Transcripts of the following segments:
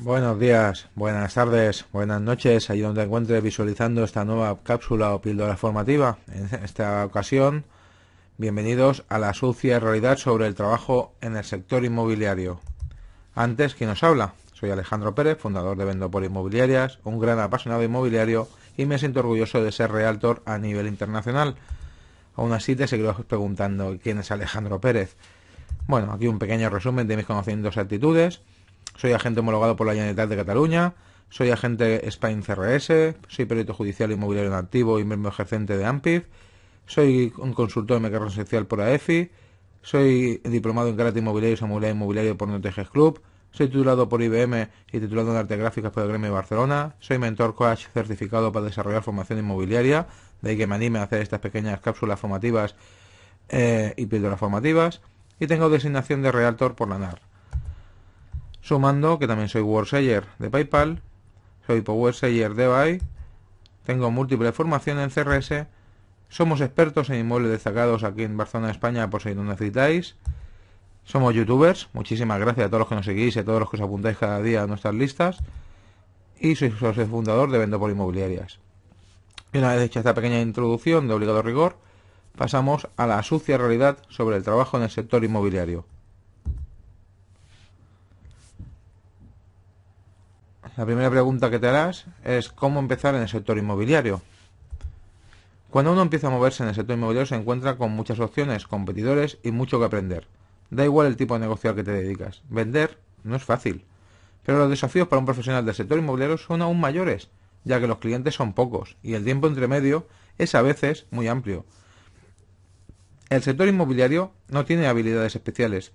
Buenos días, buenas tardes, buenas noches, ahí donde encuentre visualizando esta nueva cápsula o píldora formativa. En esta ocasión, bienvenidos a la sucia realidad sobre el trabajo en el sector inmobiliario. Antes, ¿quién nos habla? Soy Alejandro Pérez, fundador de por Inmobiliarias, un gran apasionado inmobiliario y me siento orgulloso de ser realtor a nivel internacional. Aún así, te seguiré preguntando quién es Alejandro Pérez. Bueno, aquí un pequeño resumen de mis conocimientos y actitudes soy agente homologado por la Generalitat de Cataluña, soy agente Spain CRS, soy perito judicial inmobiliario en activo y miembro ejercente de AMPIF, soy un consultor en mercado social por EFI, soy diplomado en carácter inmobiliario y seguridad inmobiliario por Notejes Club, soy titulado por IBM y titulado en Arte Gráfica por el Gremio de Barcelona, soy mentor coach certificado para desarrollar formación inmobiliaria, de ahí que me anime a hacer estas pequeñas cápsulas formativas eh, y píldoras formativas, y tengo designación de Realtor por la NAR sumando que también soy WordSayer de PayPal, soy PowerSeller de Buy, tengo múltiple formación en CRS, somos expertos en inmuebles destacados aquí en Barcelona, España, por si no necesitáis. Somos youtubers, muchísimas gracias a todos los que nos seguís y a todos los que os apuntáis cada día a nuestras listas. Y soy socio fundador de Vendo por Inmobiliarias. Y una vez hecha esta pequeña introducción de obligado rigor, pasamos a la sucia realidad sobre el trabajo en el sector inmobiliario. la primera pregunta que te harás es cómo empezar en el sector inmobiliario. Cuando uno empieza a moverse en el sector inmobiliario se encuentra con muchas opciones, competidores y mucho que aprender. Da igual el tipo de negocio al que te dedicas. Vender no es fácil. Pero los desafíos para un profesional del sector inmobiliario son aún mayores, ya que los clientes son pocos y el tiempo entre medio es a veces muy amplio. El sector inmobiliario no tiene habilidades especiales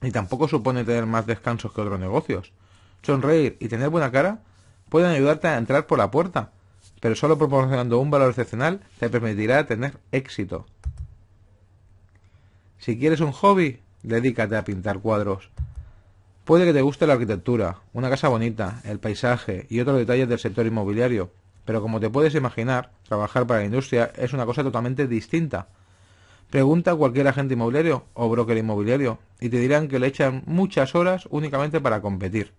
y tampoco supone tener más descansos que otros negocios sonreír y tener buena cara pueden ayudarte a entrar por la puerta, pero solo proporcionando un valor excepcional te permitirá tener éxito. Si quieres un hobby, dedícate a pintar cuadros. Puede que te guste la arquitectura, una casa bonita, el paisaje y otros detalles del sector inmobiliario, pero como te puedes imaginar, trabajar para la industria es una cosa totalmente distinta. Pregunta a cualquier agente inmobiliario o broker inmobiliario y te dirán que le echan muchas horas únicamente para competir.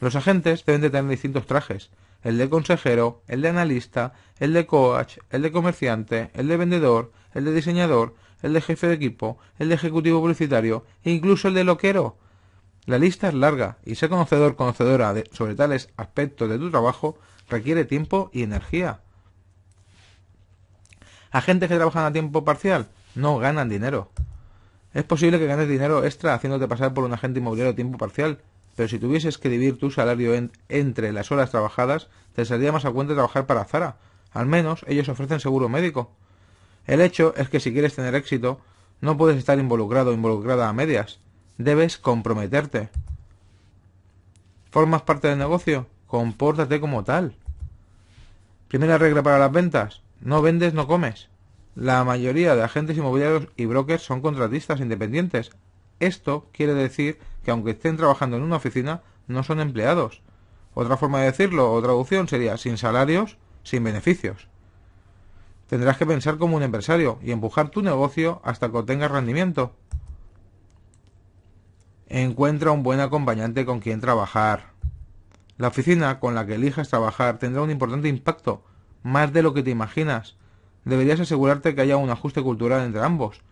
Los agentes deben de tener distintos trajes, el de consejero, el de analista, el de coach, el de comerciante, el de vendedor, el de diseñador, el de jefe de equipo, el de ejecutivo publicitario e incluso el de loquero. La lista es larga y ser conocedor conocedora sobre tales aspectos de tu trabajo requiere tiempo y energía. Agentes que trabajan a tiempo parcial no ganan dinero. Es posible que ganes dinero extra haciéndote pasar por un agente inmobiliario a tiempo parcial pero si tuvieses que dividir tu salario entre las horas trabajadas, te saldría más a cuenta trabajar para Zara. Al menos ellos ofrecen seguro médico. El hecho es que si quieres tener éxito, no puedes estar involucrado o involucrada a medias. Debes comprometerte. ¿Formas parte del negocio? Compórtate como tal. Primera regla para las ventas. No vendes, no comes. La mayoría de agentes inmobiliarios y brokers son contratistas independientes, esto quiere decir que aunque estén trabajando en una oficina, no son empleados. Otra forma de decirlo o traducción sería sin salarios, sin beneficios. Tendrás que pensar como un empresario y empujar tu negocio hasta que obtengas rendimiento. Encuentra un buen acompañante con quien trabajar. La oficina con la que elijas trabajar tendrá un importante impacto, más de lo que te imaginas. Deberías asegurarte que haya un ajuste cultural entre ambos,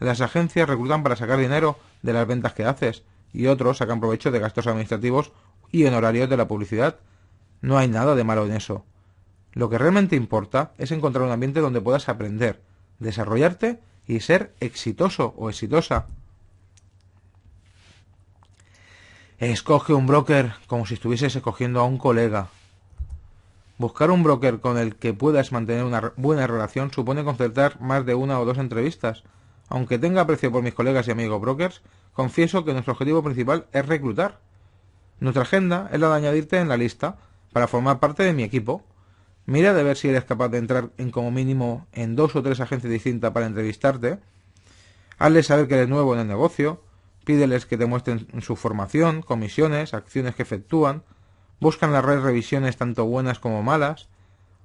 las agencias reclutan para sacar dinero de las ventas que haces y otros sacan provecho de gastos administrativos y honorarios de la publicidad. No hay nada de malo en eso. Lo que realmente importa es encontrar un ambiente donde puedas aprender, desarrollarte y ser exitoso o exitosa. Escoge un broker como si estuvieses escogiendo a un colega. Buscar un broker con el que puedas mantener una buena relación supone concertar más de una o dos entrevistas aunque tenga aprecio por mis colegas y amigos brokers, confieso que nuestro objetivo principal es reclutar. Nuestra agenda es la de añadirte en la lista para formar parte de mi equipo. Mira de ver si eres capaz de entrar en como mínimo en dos o tres agencias distintas para entrevistarte. Hazles saber que eres nuevo en el negocio. Pídeles que te muestren su formación, comisiones, acciones que efectúan. Busca en la red revisiones tanto buenas como malas.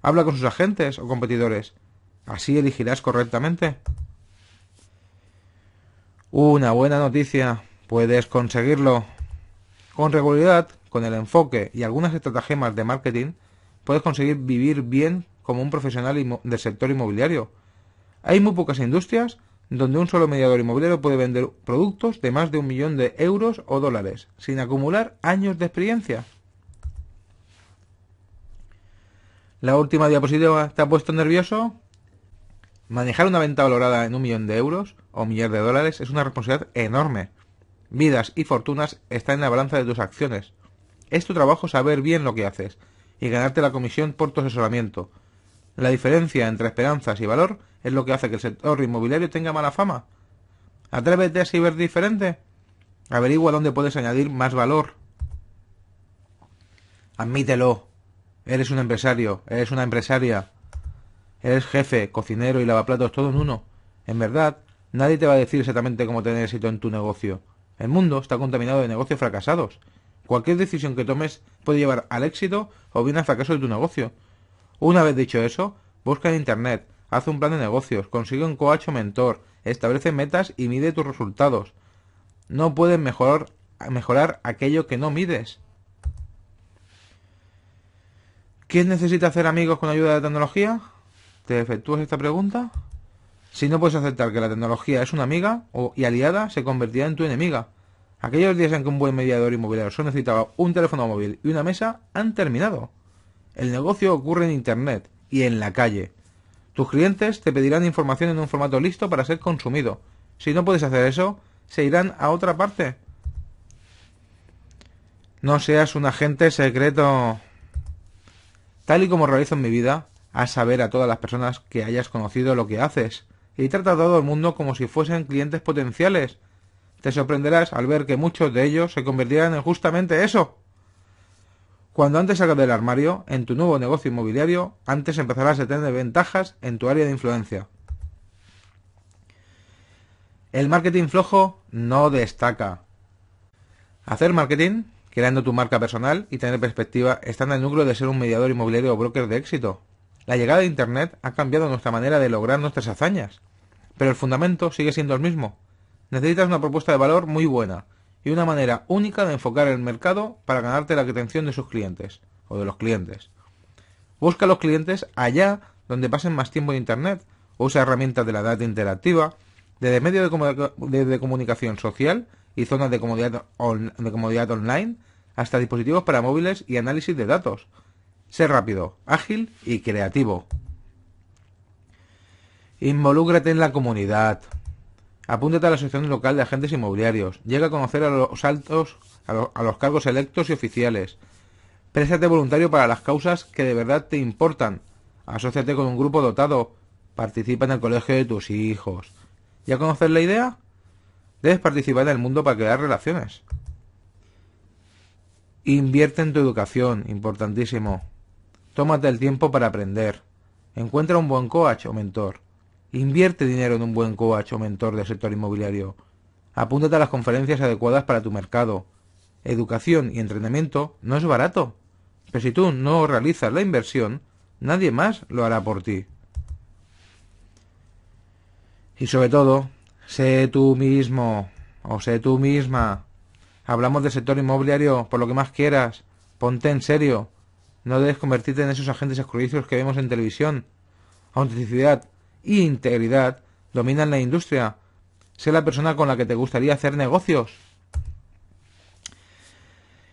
Habla con sus agentes o competidores. Así elegirás correctamente. Una buena noticia, puedes conseguirlo. Con regularidad, con el enfoque y algunas estratagemas de marketing, puedes conseguir vivir bien como un profesional del sector inmobiliario. Hay muy pocas industrias donde un solo mediador inmobiliario puede vender productos de más de un millón de euros o dólares, sin acumular años de experiencia. La última diapositiva te ha puesto nervioso. Manejar una venta valorada en un millón de euros o un de dólares es una responsabilidad enorme. Vidas y fortunas están en la balanza de tus acciones. Es tu trabajo saber bien lo que haces y ganarte la comisión por tu asesoramiento. La diferencia entre esperanzas y valor es lo que hace que el sector inmobiliario tenga mala fama. Atrévete a ser diferente. Averigua dónde puedes añadir más valor. Admítelo. Eres un empresario, eres una empresaria. Eres jefe, cocinero y lavaplatos todo en uno. En verdad, nadie te va a decir exactamente cómo tener éxito en tu negocio. El mundo está contaminado de negocios fracasados. Cualquier decisión que tomes puede llevar al éxito o bien al fracaso de tu negocio. Una vez dicho eso, busca en Internet, haz un plan de negocios, consigue un coach o mentor, establece metas y mide tus resultados. No puedes mejorar, aquello que no mides. ¿Quién necesita hacer amigos con ayuda de tecnología? te efectúas esta pregunta, si no puedes aceptar que la tecnología es una amiga y aliada, se convertirá en tu enemiga. Aquellos días en que un buen mediador inmobiliario solo necesitaba un teléfono móvil y una mesa han terminado. El negocio ocurre en Internet y en la calle. Tus clientes te pedirán información en un formato listo para ser consumido. Si no puedes hacer eso, se irán a otra parte. No seas un agente secreto. Tal y como realizo en mi vida, Haz saber a todas las personas que hayas conocido lo que haces y trata a todo el mundo como si fuesen clientes potenciales. Te sorprenderás al ver que muchos de ellos se convertirán en justamente eso. Cuando antes salgas del armario, en tu nuevo negocio inmobiliario, antes empezarás a tener ventajas en tu área de influencia. El marketing flojo no destaca. Hacer marketing, creando tu marca personal y tener perspectiva, están en el núcleo de ser un mediador inmobiliario o broker de éxito. La llegada de Internet ha cambiado nuestra manera de lograr nuestras hazañas, pero el fundamento sigue siendo el mismo. Necesitas una propuesta de valor muy buena y una manera única de enfocar el mercado para ganarte la atención de sus clientes o de los clientes. Busca a los clientes allá donde pasen más tiempo en Internet usa herramientas de la data interactiva, desde medios de, comunicación social y zonas de comodidad online hasta dispositivos para móviles y análisis de datos Sé rápido, ágil y creativo. Involúcrate en la comunidad. Apúntate a la asociación local de agentes inmobiliarios. Llega a conocer a los altos, a, los cargos electos y oficiales. Préstate voluntario para las causas que de verdad te importan. Asociate con un grupo dotado. Participa en el colegio de tus hijos. ¿Ya conoces la idea? Debes participar en el mundo para crear relaciones. Invierte en tu educación, importantísimo. Tómate el tiempo para aprender. Encuentra un buen coach o mentor. Invierte dinero en un buen coach o mentor del sector inmobiliario. Apúntate a las conferencias adecuadas para tu mercado. Educación y entrenamiento no es barato. Pero si tú no realizas la inversión, nadie más lo hará por ti. Y sobre todo, sé tú mismo o sé tú misma. Hablamos del sector inmobiliario por lo que más quieras. Ponte en serio. No debes convertirte en esos agentes escurridizos que vemos en televisión. Autenticidad e integridad dominan la industria. Sé la persona con la que te gustaría hacer negocios.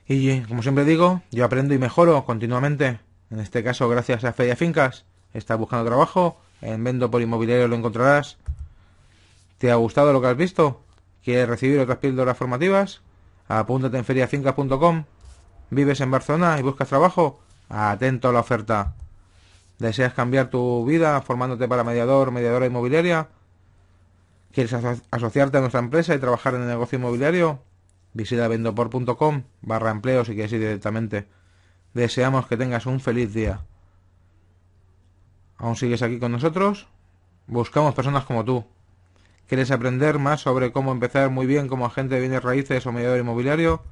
Y como siempre digo, yo aprendo y mejoro continuamente. En este caso, gracias a Feria Fincas. Estás buscando trabajo. En Vendo por Inmobiliario lo encontrarás. ¿Te ha gustado lo que has visto? ¿Quieres recibir otras píldoras formativas? Apúntate en feriafincas.com. ¿Vives en Barcelona y buscas trabajo? Atento a la oferta. ¿Deseas cambiar tu vida formándote para mediador, mediadora inmobiliaria? ¿Quieres asociarte a nuestra empresa y trabajar en el negocio inmobiliario? Visita vendopor.com barra empleo si quieres ir directamente. Deseamos que tengas un feliz día. ¿Aún sigues aquí con nosotros? Buscamos personas como tú. ¿Quieres aprender más sobre cómo empezar muy bien como agente de bienes raíces o mediador inmobiliario?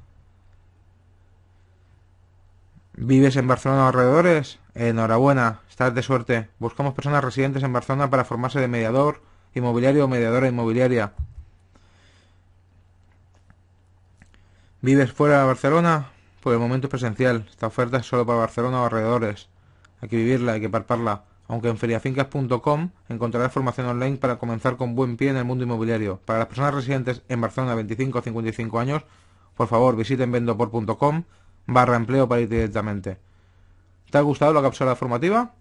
¿Vives en Barcelona o alrededores? Enhorabuena, estás de suerte. Buscamos personas residentes en Barcelona para formarse de mediador inmobiliario o mediadora inmobiliaria. ¿Vives fuera de Barcelona? Por el momento es presencial. Esta oferta es solo para Barcelona o alrededores. Hay que vivirla, hay que parparla. Aunque en feriafincas.com encontrarás formación online para comenzar con buen pie en el mundo inmobiliario. Para las personas residentes en Barcelona 25 o 55 años, por favor visiten vendopor.com barra empleo para ir directamente. ¿Te ha gustado la cápsula formativa?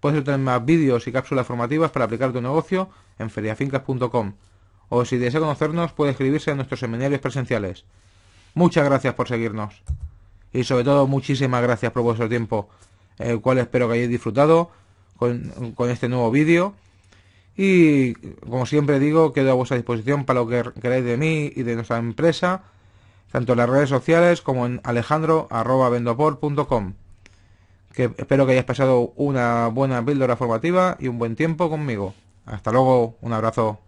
Puedes obtener más vídeos y cápsulas formativas para aplicar tu negocio en feriafincas.com o si desea conocernos puede escribirse a nuestros seminarios presenciales. Muchas gracias por seguirnos y sobre todo muchísimas gracias por vuestro tiempo, el cual espero que hayáis disfrutado con, con este nuevo vídeo. Y como siempre digo, quedo a vuestra disposición para lo que queráis de mí y de nuestra empresa tanto en las redes sociales como en alejandro.vendopor.com. Que espero que hayas pasado una buena píldora formativa y un buen tiempo conmigo. Hasta luego, un abrazo.